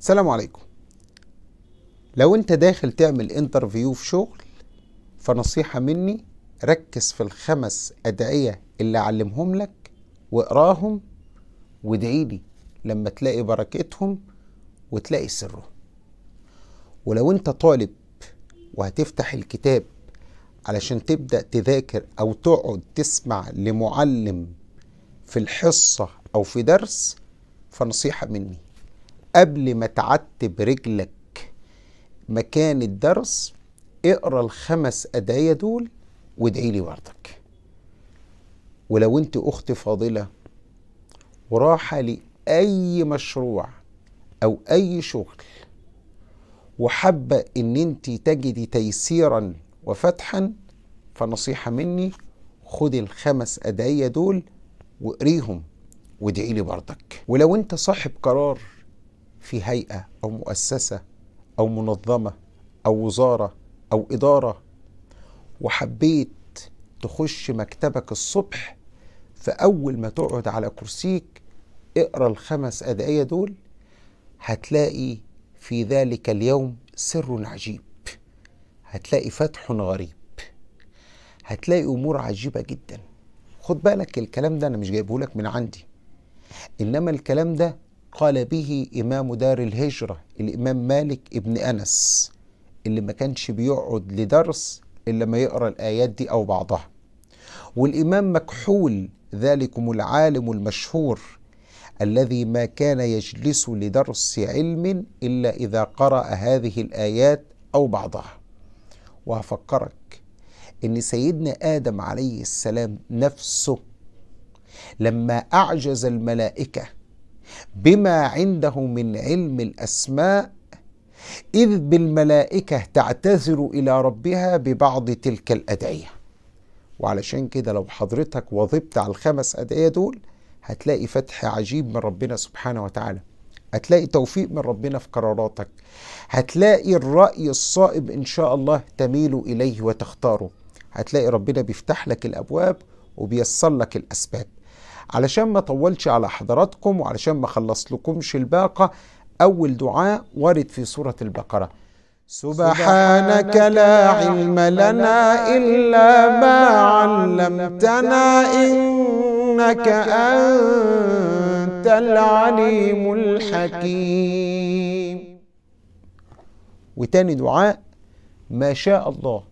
السلام عليكم لو انت داخل تعمل انترفيو في شغل فنصيحة مني ركز في الخمس أدعية اللي أعلمهم لك واقراهم وادعيلي لما تلاقي بركتهم وتلاقي سرهم ولو انت طالب وهتفتح الكتاب علشان تبدأ تذاكر أو تقعد تسمع لمعلم في الحصة أو في درس فنصيحة مني قبل ما تعتب رجلك مكان الدرس اقرا الخمس ادعيه دول وادعي لي بردك ولو انت اخت فاضله وراحه لاي مشروع او اي شغل وحابه ان انت تجدي تيسيرا وفتحا فنصيحه مني خدي الخمس ادعيه دول واقريهم وادعي لي بردك ولو انت صاحب قرار في هيئه او مؤسسه او منظمه او وزاره او اداره وحبيت تخش مكتبك الصبح فاول ما تقعد على كرسيك اقرا الخمس ادعيه دول هتلاقي في ذلك اليوم سر عجيب هتلاقي فتح غريب هتلاقي امور عجيبه جدا خد بالك الكلام ده انا مش جايبه لك من عندي انما الكلام ده قال به إمام دار الهجرة الإمام مالك ابن أنس اللي ما كانش بيقعد لدرس إلا ما يقرأ الآيات دي أو بعضها والإمام مكحول ذلكم العالم المشهور الذي ما كان يجلس لدرس علم إلا إذا قرأ هذه الآيات أو بعضها وهفكرك إن سيدنا آدم عليه السلام نفسه لما أعجز الملائكة بما عنده من علم الاسماء اذ بالملائكه تعتذر الى ربها ببعض تلك الادعيه وعلشان كده لو حضرتك وظبت على الخمس ادعيه دول هتلاقي فتح عجيب من ربنا سبحانه وتعالى هتلاقي توفيق من ربنا في قراراتك هتلاقي الرأي الصائب إن شاء الله تميل إليه وتختاره هتلاقي ربنا بيفتح لك الأبواب وبيسر لك الأسباب علشان ما طولش على حضراتكم وعلشان ما خلص لكمش الباقة أول دعاء وارد في سورة البقرة سبحانك لا علم لنا إلا ما علمتنا إنك أنت العليم الحكيم وتاني دعاء ما شاء الله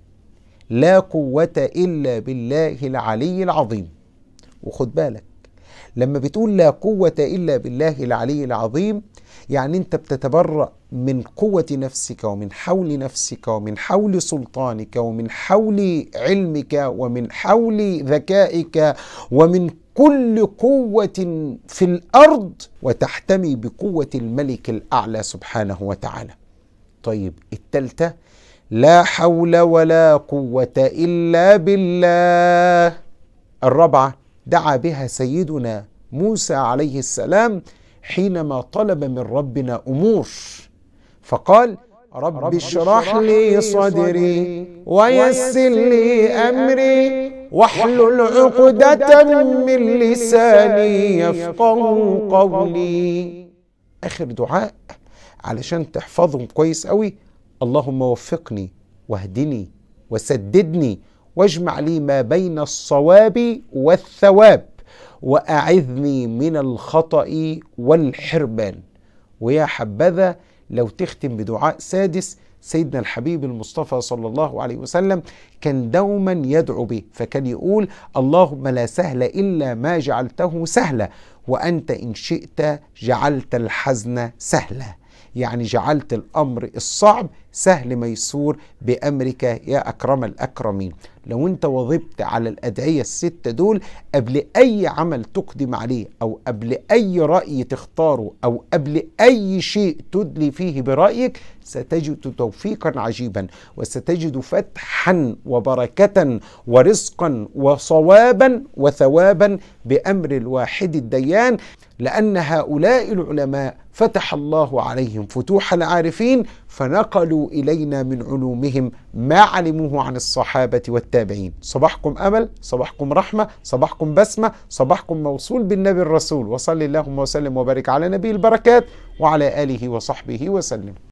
لا قوة إلا بالله العلي العظيم وخد بالك لما بتقول لا قوة إلا بالله العلي العظيم يعني أنت بتتبرأ من قوة نفسك ومن حول نفسك ومن حول سلطانك ومن حول علمك ومن حول ذكائك ومن كل قوة في الأرض وتحتمي بقوة الملك الأعلى سبحانه وتعالى. طيب التالتة لا حول ولا قوة إلا بالله. الرابعة دعا بها سيدنا موسى عليه السلام حينما طلب من ربنا امور فقال رب اشرح لي صدري ويسر لي امري واحلل عقدة من لساني يفقه قولي اخر دعاء علشان تحفظهم كويس قوي اللهم وفقني واهدني وسددني واجمع لي ما بين الصواب والثواب واعذني من الخطا والحرمان ويا حبذا لو تختم بدعاء سادس سيدنا الحبيب المصطفى صلى الله عليه وسلم كان دوما يدعو به فكان يقول اللهم لا سهل الا ما جعلته سهلا وأنت إن شئت جعلت الحزن سهلا يعني جعلت الأمر الصعب سهل ميسور بأمرك يا أكرم الأكرمين لو أنت وظبت على الأدعية الستة دول قبل أي عمل تقدم عليه أو قبل أي رأي تختاره أو قبل أي شيء تدلي فيه برأيك ستجد توفيقا عجيبا وستجد فتحا وبركة ورزقا وصوابا وثوابا بأمر الواحد الديان الأديان لأن هؤلاء العلماء فتح الله عليهم فتوح العارفين فنقلوا إلينا من علومهم ما علموه عن الصحابة والتابعين صباحكم أمل صباحكم رحمة صباحكم بسمة صباحكم موصول بالنبي الرسول وصلي اللهم وسلم وبارك على نبي البركات وعلى آله وصحبه وسلم